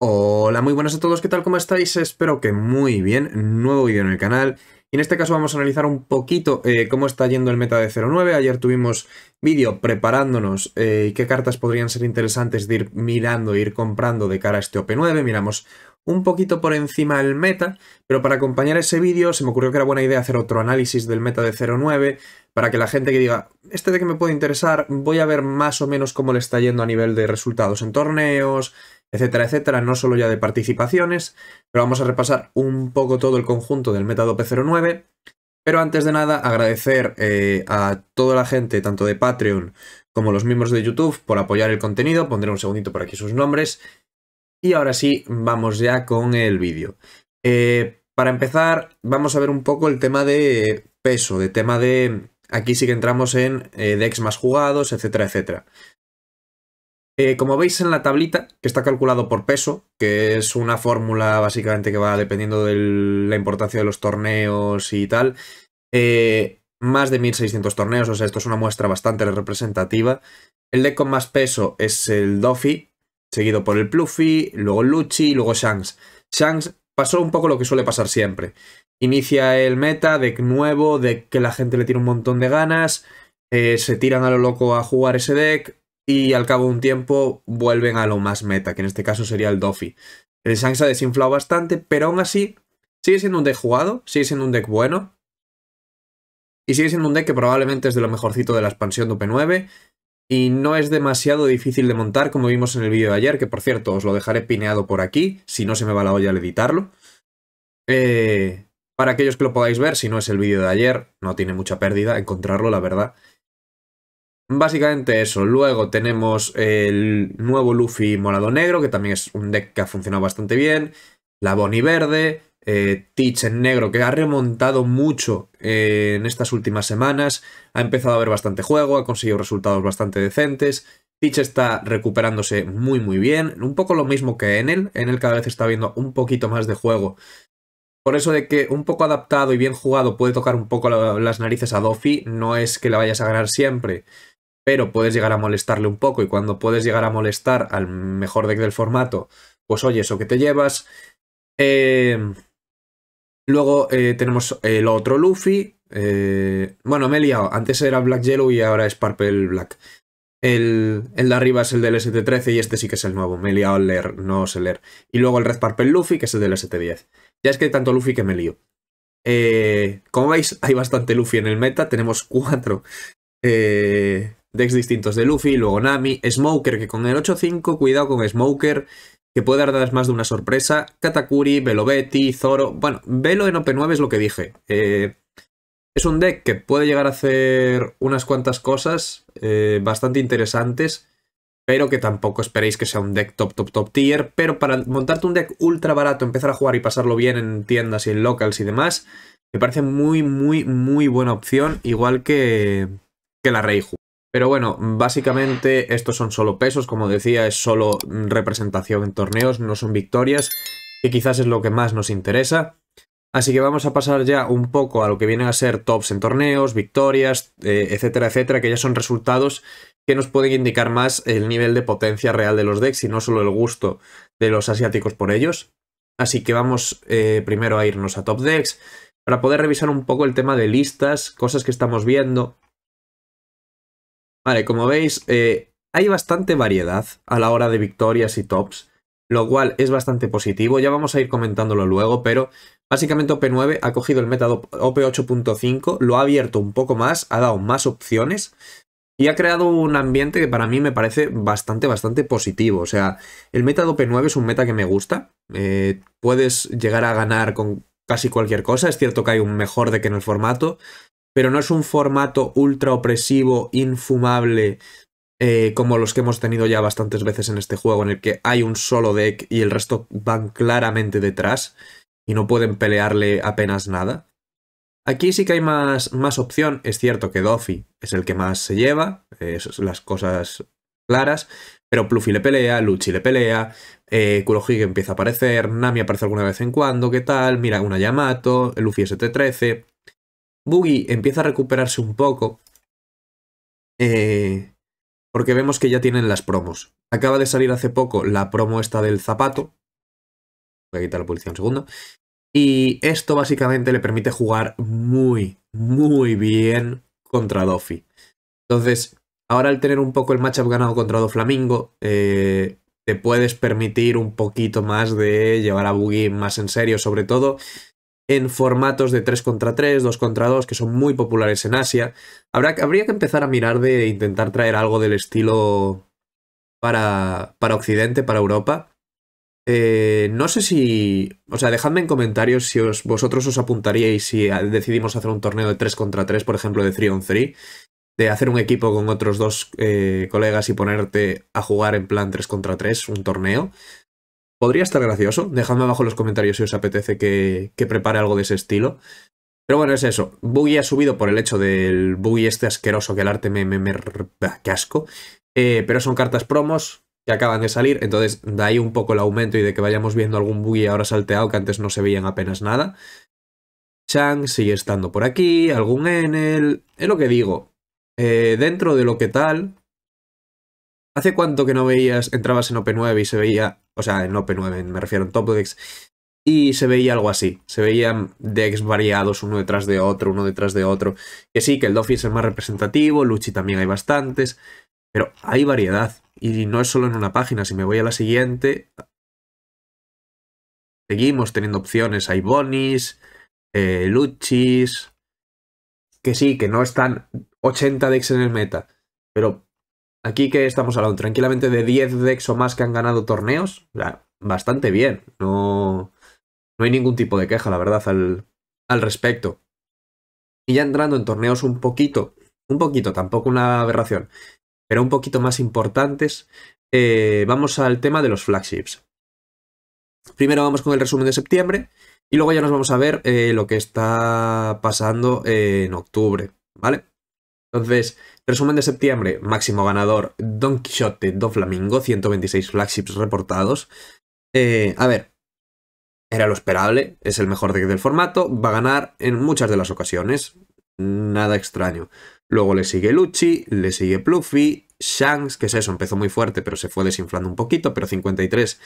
Hola, muy buenas a todos, ¿qué tal? ¿Cómo estáis? Espero que muy bien, nuevo vídeo en el canal. Y en este caso vamos a analizar un poquito eh, cómo está yendo el meta de 09. Ayer tuvimos vídeo preparándonos eh, qué cartas podrían ser interesantes de ir mirando, ir comprando de cara a este OP9. Miramos un poquito por encima del meta, pero para acompañar ese vídeo se me ocurrió que era buena idea hacer otro análisis del meta de 09, para que la gente que diga, este de que me puede interesar, voy a ver más o menos cómo le está yendo a nivel de resultados en torneos, etcétera, etcétera, no solo ya de participaciones, pero vamos a repasar un poco todo el conjunto del meta p 09 pero antes de nada, agradecer eh, a toda la gente, tanto de Patreon como los miembros de YouTube, por apoyar el contenido. Pondré un segundito por aquí sus nombres. Y ahora sí, vamos ya con el vídeo. Eh, para empezar, vamos a ver un poco el tema de peso, de tema de... Aquí sí que entramos en eh, decks más jugados, etcétera, etcétera. Eh, como veis en la tablita, que está calculado por peso, que es una fórmula básicamente que va dependiendo de la importancia de los torneos y tal, más de 1600 torneos, o sea, esto es una muestra bastante representativa. El deck con más peso es el Dofi seguido por el Pluffy, luego Luchi y luego Shanks. Shanks pasó un poco lo que suele pasar siempre. Inicia el meta, de nuevo, de que la gente le tiene un montón de ganas, eh, se tiran a lo loco a jugar ese deck y al cabo de un tiempo vuelven a lo más meta, que en este caso sería el Doffy. El Shanks ha desinflado bastante, pero aún así sigue siendo un deck jugado, sigue siendo un deck bueno. Y sigue siendo un deck que probablemente es de lo mejorcito de la expansión de OP9 y no es demasiado difícil de montar como vimos en el vídeo de ayer, que por cierto os lo dejaré pineado por aquí, si no se me va la olla al editarlo. Eh, para aquellos que lo podáis ver, si no es el vídeo de ayer, no tiene mucha pérdida encontrarlo, la verdad. Básicamente eso, luego tenemos el nuevo Luffy morado negro, que también es un deck que ha funcionado bastante bien, la Bonnie verde, eh, Teach en negro, que ha remontado mucho eh, en estas últimas semanas, ha empezado a ver bastante juego, ha conseguido resultados bastante decentes. Teach está recuperándose muy muy bien, un poco lo mismo que Enel, Enel cada vez está viendo un poquito más de juego. Por eso de que un poco adaptado y bien jugado puede tocar un poco las narices a Dofi, no es que la vayas a ganar siempre, pero puedes llegar a molestarle un poco y cuando puedes llegar a molestar al mejor deck del formato, pues oye, eso que te llevas. Eh, Luego eh, tenemos el eh, otro Luffy. Eh, bueno, me he liado. Antes era Black Yellow y ahora es Purple Black. El, de arriba es el del ST-13 y este sí que es el nuevo. Me he liado leer, no sé leer. Y luego el Red Purple Luffy, que es el del ST-10. Ya es que hay tanto Luffy que me lío. como veis, hay bastante Luffy en el meta. Tenemos cuatro decks distintos de Luffy. Luego Nami, Smoker, que con el 8-5, cuidado con Smoker que puede dar más de una sorpresa. Katakuri, Betty, Zoro... Bueno, Velo en OP9 es lo que dije. Eh, es un deck que puede llegar a hacer unas cuantas cosas eh, bastante interesantes, pero que tampoco esperéis que sea un deck top, top, top tier. Pero para montarte un deck ultra barato, empezar a jugar y pasarlo bien en tiendas y en locals y demás, me parece muy, muy, muy buena opción, igual que, que la Reiju. Pero bueno, básicamente estos son solo pesos, como decía, es solo representación en torneos, no son victorias, que quizás es lo que más nos interesa. Así que vamos a pasar ya un poco a lo que vienen a ser tops en torneos, victorias, eh, etcétera, etcétera, que ya son resultados que nos pueden indicar más el nivel de potencia real de los decks y no solo el gusto de los asiáticos por ellos. Así que vamos eh, primero a irnos a top decks para poder revisar un poco el tema de listas, cosas que estamos viendo, Vale, como veis, eh, hay bastante variedad a la hora de victorias y tops, lo cual es bastante positivo. Ya vamos a ir comentándolo luego, pero básicamente OP9 ha cogido el método OP8.5, lo ha abierto un poco más, ha dado más opciones y ha creado un ambiente que para mí me parece bastante, bastante positivo. O sea, el meta OP9 es un meta que me gusta. Eh, puedes llegar a ganar con casi cualquier cosa. Es cierto que hay un mejor de que en el formato, pero no es un formato ultra opresivo, infumable, eh, como los que hemos tenido ya bastantes veces en este juego, en el que hay un solo deck y el resto van claramente detrás y no pueden pelearle apenas nada. Aquí sí que hay más, más opción, es cierto que Doffy es el que más se lleva, eh, las cosas claras, pero Pluffy le pelea, Luchi le pelea, eh, Kurohige empieza a aparecer, Nami aparece alguna vez en cuando, ¿qué tal? Mira, una Yamato, Luffy ST-13, Boogie empieza a recuperarse un poco. Eh, porque vemos que ya tienen las promos. Acaba de salir hace poco la promo esta del zapato. Voy a quitar la publicidad un segundo. Y esto básicamente le permite jugar muy, muy bien contra Doffy. Entonces, ahora al tener un poco el matchup ganado contra Doflamingo, eh, te puedes permitir un poquito más de llevar a Boogie más en serio, sobre todo en formatos de 3 contra 3, 2 contra 2, que son muy populares en Asia. habría que empezar a mirar de intentar traer algo del estilo para, Occidente, para Europa. Eh, no sé si. O sea, dejadme en comentarios si vosotros os apuntaríais si decidimos hacer un torneo de 3 contra 3, por ejemplo, de 3 on 3. De hacer un equipo con otros dos eh, colegas y ponerte a jugar en plan 3 contra 3, un torneo. Podría estar gracioso. Dejadme abajo en los comentarios si os apetece que, prepare algo de ese estilo. Pero bueno, es eso. Buggy ha subido por el hecho del buggy este asqueroso que el arte me... me, asco. Eh, pero son cartas promos que acaban de salir, entonces de ahí un poco el aumento y de que vayamos viendo algún buggy ahora salteado que antes no se veían apenas nada. Chang sigue estando por aquí, algún Enel... Es lo que digo. Eh, dentro de lo que tal, ¿Hace cuánto que no veías, entrabas en OP9 y se veía, o sea, en OP9 me refiero en top decks, y se veía algo así, se veían decks variados uno detrás de otro, uno detrás de otro, que sí, que el Dofis es el más representativo, Luchi también hay bastantes, pero hay variedad, y no es solo en una página, si me voy a la siguiente, seguimos teniendo opciones, hay Bonis, eh, Luchis, que sí, que no están 80 decks en el meta, pero Aquí que estamos hablando tranquilamente de 10 decks o más que han ganado torneos. Bastante bien. No, no hay ningún tipo de queja, la verdad, al, respecto. Y ya entrando en torneos un poquito, un poquito, tampoco una aberración, pero un poquito más importantes, eh, vamos al tema de los flagships. Primero vamos con el resumen de septiembre y luego ya nos vamos a ver eh, lo que está pasando en octubre, ¿vale? Entonces, resumen de septiembre, máximo ganador, Don Quixote Don Flamingo, 126 flagships reportados. Eh, a ver, era lo esperable, es el mejor deck del formato, va a ganar en muchas de las ocasiones, nada extraño. Luego le sigue Luchi, le sigue Pluffy, Shanks, que es eso, empezó muy fuerte, pero se fue desinflando un poquito, pero 53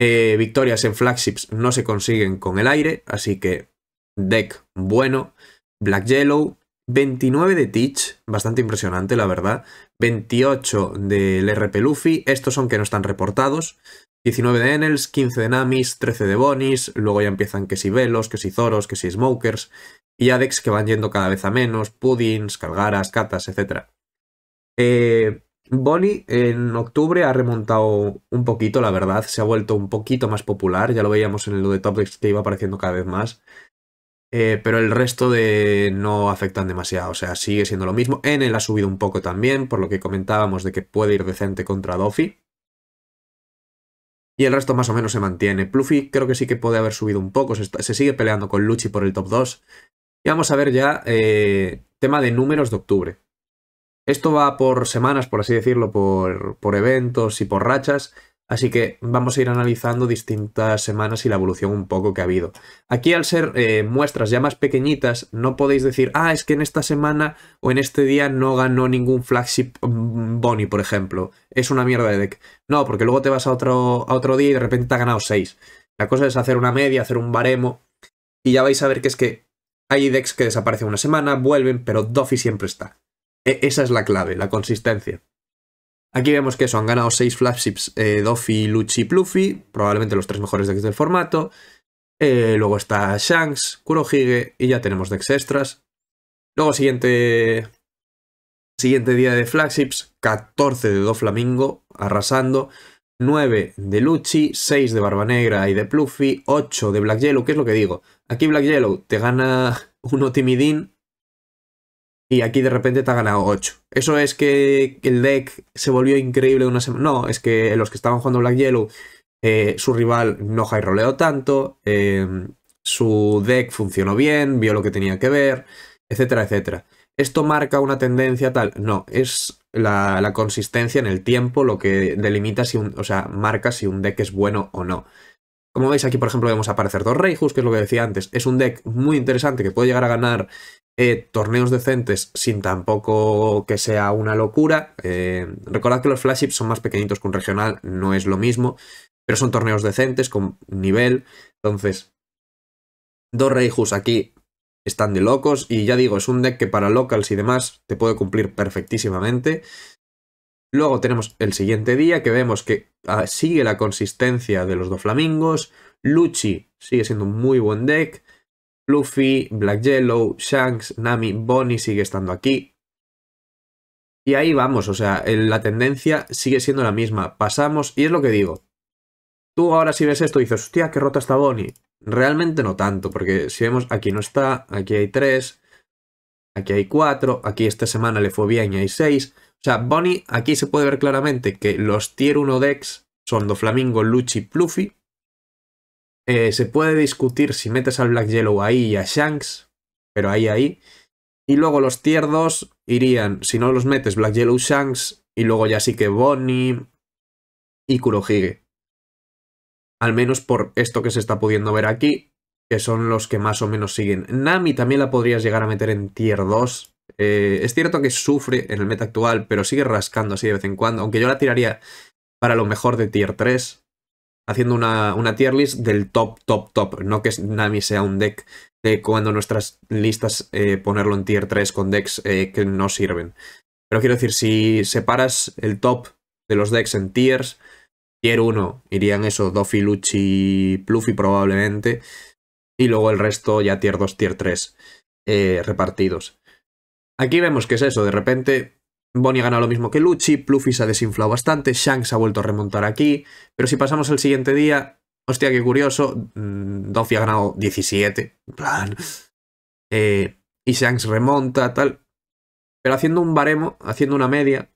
eh, victorias en flagships no se consiguen con el aire, así que deck bueno. Black Yellow, 29 de Teach, bastante impresionante la verdad. 28 del RP Luffy, estos son que no están reportados. 19 de Enels, 15 de Namis, 13 de Bonis, luego ya empiezan que si Velos, que si Zoros, que si Smokers, y Adex que van yendo cada vez a menos, Puddings, Calgaras, Catas, etc. Eh, Bonnie en octubre ha remontado un poquito, la verdad, se ha vuelto un poquito más popular, ya lo veíamos en lo de Top que iba apareciendo cada vez más. Eh, pero el resto de no afectan demasiado, o sea, sigue siendo lo mismo. Enel ha subido un poco también, por lo que comentábamos de que puede ir decente contra Doffy. Y el resto más o menos se mantiene. Pluffy creo que sí que puede haber subido un poco, se, sigue peleando con Luchi por el top 2. Y vamos a ver ya eh, tema de números de octubre. Esto va por semanas, por así decirlo, por, por eventos y por rachas. Así que vamos a ir analizando distintas semanas y la evolución un poco que ha habido. Aquí al ser eh, muestras ya más pequeñitas, no podéis decir, ah, es que en esta semana o en este día no ganó ningún flagship mm, Bonnie, por ejemplo. Es una mierda de deck. No, porque luego te vas a otro, día y de repente te ha ganado 6. La cosa es hacer una media, hacer un baremo. Y ya vais a ver que es que hay decks que desaparecen una semana, vuelven, pero Duffy siempre está. E-, esa es la clave, la consistencia. Aquí vemos que eso, han ganado 6 flagships eh, Doffy, Luchi y Pluffy, probablemente los tres mejores decks del formato. Eh, luego está Shanks, Kurohige y ya tenemos decks extras. Luego siguiente, siguiente día de flagships, 14 de Doflamingo, arrasando. 9 de Luchi, 6 de Barba Negra y de Pluffy, 8 de Black Yellow, ¿qué es lo que digo? Aquí Black Yellow te gana uno Timidín, y aquí de repente te ha ganado 8. ¿Eso es que el deck se volvió increíble una semana? No, es que los que estaban jugando Black Yellow, eh, su rival no high roleó tanto, em, su deck funcionó bien, vio lo que tenía que ver, etcétera, etcétera. ¿Esto marca una tendencia tal? No, es la, la consistencia en el tiempo lo que delimita si un, o sea, marca si un deck es bueno o no. Como veis aquí, por ejemplo, vemos aparecer dos Reijus, que es lo que decía antes. Es un deck muy interesante que puede llegar a ganar eh, torneos decentes sin tampoco que sea una locura. Eh, recordad que los flagships son más pequeñitos que un regional, no es lo mismo, pero son torneos decentes con nivel. Entonces, dos Reijus aquí están de locos y ya digo, es un deck que para locals y demás te puede cumplir perfectísimamente. Luego tenemos el siguiente día que vemos que Ah, sigue la consistencia de los dos flamingos. Luchi sigue siendo un muy buen deck. Luffy, Black Yellow, Shanks, Nami, Bonnie sigue estando aquí. Y ahí vamos, o sea, la tendencia sigue siendo la misma. Pasamos, y es lo que digo. Tú ahora si ves esto dices, hostia, qué rota está Bonnie. Realmente no tanto, porque si vemos, aquí no está, aquí hay tres, aquí hay cuatro, aquí esta semana le fue bien y hay seis. O sea, Bonnie, aquí se puede ver claramente que los tier 1 decks son Doflamingo, Luchi, Pluffy. Eh, se puede discutir si metes al Black Yellow ahí y a Shanks, pero ahí, ahí. Y luego los tier 2 irían, si no los metes, Black Yellow, Shanks, y luego ya sí que Bonnie y Kurohige. Al menos por esto que se está pudiendo ver aquí, que son los que más o menos siguen. Nami también la podrías llegar a meter en tier 2, eh, es cierto que sufre en el meta actual, pero sigue rascando así de vez en cuando. Aunque yo la tiraría para lo mejor de tier 3, haciendo una, tier list del top, top, top. No que Nami sea un deck de cuando nuestras listas eh, ponerlo en tier 3 con decks eh, que no sirven. Pero quiero decir, si separas el top de los decks en tiers, tier 1 irían eso, Doffy, Luchi, Pluffy probablemente, y luego el resto ya tier 2, tier 3 repartidos. Aquí vemos que es eso, de repente Bonnie gana lo mismo que Luchi, Pluffy se ha desinflado bastante, Shanks ha vuelto a remontar aquí, pero si pasamos al siguiente día, hostia, qué curioso, mm, Doffy ha ganado 17, plan, eh, y Shanks remonta, tal, pero haciendo un baremo, haciendo una media,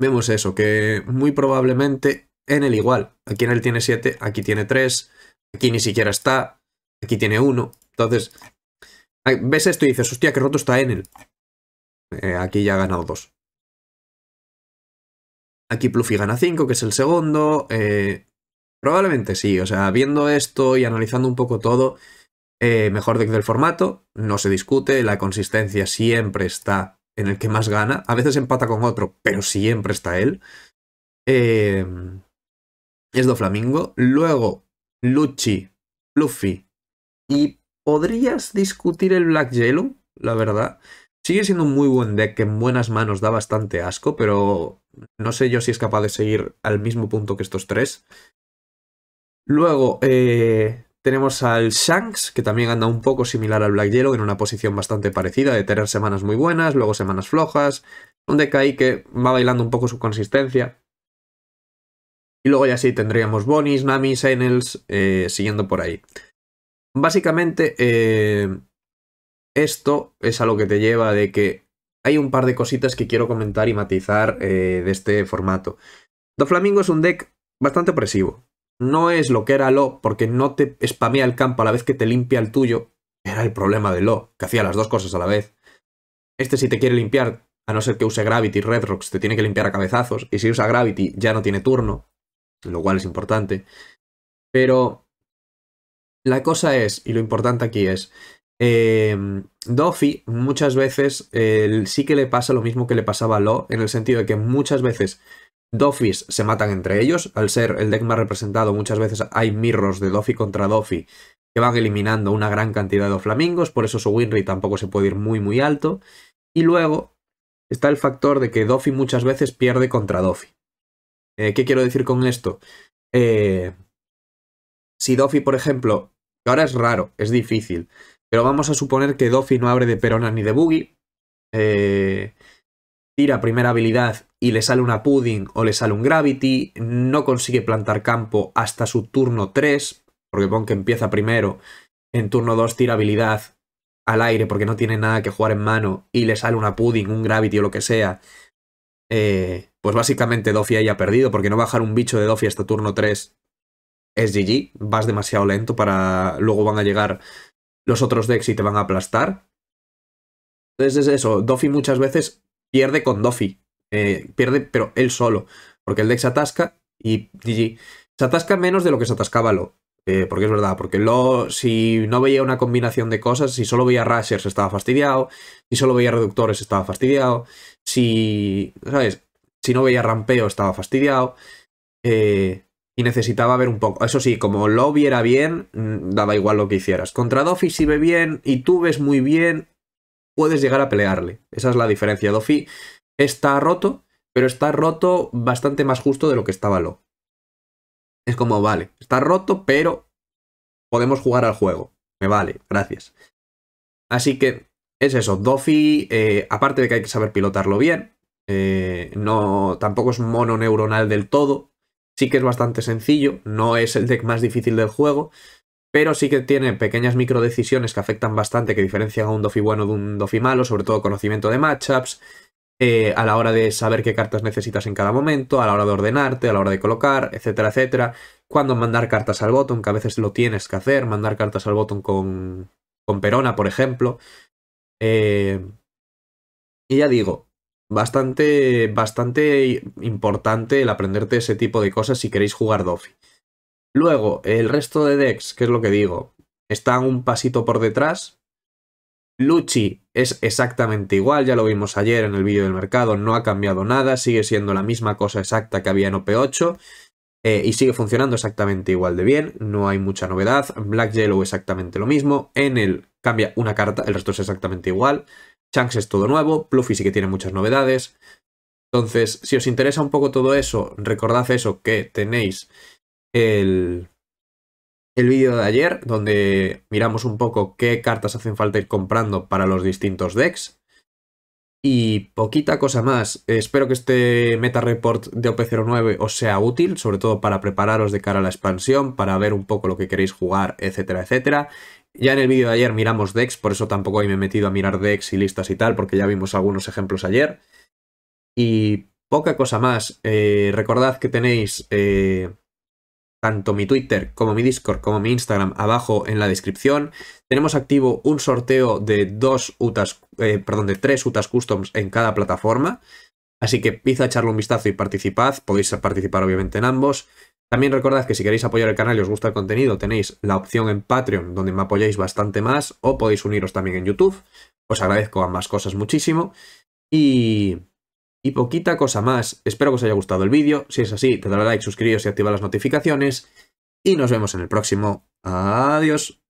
vemos eso, que muy probablemente en el igual, aquí en él tiene 7, aquí tiene 3, aquí ni siquiera está, aquí tiene 1, entonces Ves esto y dices, hostia, que roto está en él. Eh, aquí ya ha ganado dos. Aquí Pluffy gana 5, que es el segundo. Eh, probablemente sí, o sea, viendo esto y analizando un poco todo, eh, mejor del formato, no se discute, la consistencia siempre está en el que más gana. A veces empata con otro, pero siempre está él. es Doflamingo. Luego, Luchi, Pluffy y podrías discutir el Black Yellow, la verdad. Sigue siendo un muy buen deck que en buenas manos da bastante asco, pero no sé yo si es capaz de seguir al mismo punto que estos tres. Luego eh, tenemos al Shanks, que también anda un poco similar al Black Yellow, en una posición bastante parecida, de tener semanas muy buenas, luego semanas flojas. Un deck ahí que va bailando un poco su consistencia. Y luego ya sí tendríamos Bonis, Nami, Enels, eh, siguiendo por ahí. Básicamente, eh, esto es a lo que te lleva de que hay un par de cositas que quiero comentar y matizar eh, de este formato. Doflamingo es un deck bastante opresivo. No es lo que era Lo, porque no te spamea el campo a la vez que te limpia el tuyo. Era el problema de Lo, que hacía las dos cosas a la vez. Este si te quiere limpiar, a no ser que use Gravity, Red Rocks te tiene que limpiar a cabezazos. Y si usa Gravity ya no tiene turno, lo cual es importante. Pero la cosa es, y lo importante aquí es, eh, muchas veces eh, sí que le pasa lo mismo que le pasaba a Lo, en el sentido de que muchas veces Duffys se matan entre ellos, al ser el deck más representado muchas veces hay mirros de Doffy contra Doffy que van eliminando una gran cantidad de flamingos, por eso su winry tampoco se puede ir muy muy alto, y luego está el factor de que Doffy muchas veces pierde contra Doffy. Eh, ¿Qué quiero decir con esto? Eh, si Duffy, por ejemplo, Ahora es raro, es difícil. Pero vamos a suponer que Doffy no abre de Perona ni de Buggy, eh, tira primera habilidad y le sale una Pudding o le sale un Gravity. No consigue plantar campo hasta su turno 3. Porque pon que empieza primero. En turno 2 tira habilidad al aire porque no tiene nada que jugar en mano. Y le sale una Pudding, un Gravity o lo que sea. Eh, pues básicamente Doffy haya perdido porque no bajar un bicho de Doffy hasta turno 3 es GG, vas demasiado lento para... Luego van a llegar los otros decks y te van a aplastar. Entonces es eso, Doffy muchas veces pierde con Doffy. Eh, pierde, pero él solo. Porque el deck se atasca y GG. Se atasca menos de lo que se atascaba Lo. Eh, porque es verdad, porque lo, si no veía una combinación de cosas, si solo veía Rushers estaba fastidiado, si solo veía Reductores estaba fastidiado, si, ¿sabes? Si no veía Rampeo estaba fastidiado. Eh, y necesitaba ver un poco. Eso sí, como lo viera bien, mm, daba igual lo que hicieras. Contra Dofi si ve bien y tú ves muy bien, puedes llegar a pelearle. Esa es la diferencia. Dofi está roto, pero está roto bastante más justo de lo que estaba Lo. Es como, vale, está roto, pero podemos jugar al juego. Me vale, gracias. Así que es eso. Dofi, eh, aparte de que hay que saber pilotarlo bien, eh, no, tampoco es mono neuronal del todo, Sí que es bastante sencillo, no es el deck más difícil del juego, pero sí que tiene pequeñas microdecisiones que afectan bastante, que diferencian a un Dofi bueno de un Dofi malo, sobre todo conocimiento de matchups, eh, a la hora de saber qué cartas necesitas en cada momento, a la hora de ordenarte, a la hora de colocar, etcétera, etcétera. Cuando mandar cartas al botón, que a veces lo tienes que hacer, mandar cartas al botón con, Perona, por ejemplo. Eh, y ya digo, bastante, bastante importante el aprenderte ese tipo de cosas si queréis jugar Dofi. Luego, el resto de decks, que es lo que digo, Está un pasito por detrás. Luchi es exactamente igual, ya lo vimos ayer en el vídeo del mercado, no ha cambiado nada, sigue siendo la misma cosa exacta que había en OP8 eh, y sigue funcionando exactamente igual de bien, no hay mucha novedad. Black Yellow exactamente lo mismo, en el cambia una carta, el resto es exactamente igual. Chunks es todo nuevo, Pluffy sí que tiene muchas novedades. Entonces, si os interesa un poco todo eso, recordad eso, que tenéis el, el vídeo de ayer, donde miramos un poco qué cartas hacen falta ir comprando para los distintos decks. Y poquita cosa más. Espero que este meta report de OP09 os sea útil, sobre todo para prepararos de cara a la expansión, para ver un poco lo que queréis jugar, etcétera, etcétera. Ya en el vídeo de ayer miramos DEX, por eso tampoco hoy me he metido a mirar DEX y listas y tal, porque ya vimos algunos ejemplos ayer. Y poca cosa más. Eh, recordad que tenéis eh, tanto mi Twitter como mi Discord como mi Instagram abajo en la descripción. Tenemos activo un sorteo de dos UTAS, eh, perdón, de tres UTAS Customs en cada plataforma. Así que pisa echarle un vistazo y participad. Podéis participar obviamente en ambos. También recordad que si queréis apoyar el canal y os gusta el contenido, tenéis la opción en Patreon, donde me apoyáis bastante más, o podéis uniros también en YouTube. Os agradezco ambas cosas muchísimo. Y... poquita cosa más. Espero que os haya gustado el vídeo. Si es así, te a like, suscribiros y activa las notificaciones. Y nos vemos en el próximo. Adiós.